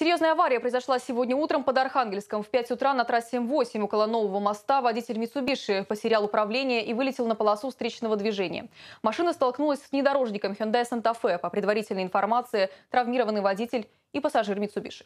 Серьезная авария произошла сегодня утром под Архангельском. В 5 утра на трассе М8 около Нового моста водитель Митсубиши потерял управление и вылетел на полосу встречного движения. Машина столкнулась с внедорожником Hyundai Santa Fe. По предварительной информации, травмированный водитель и пассажир Митсубиши.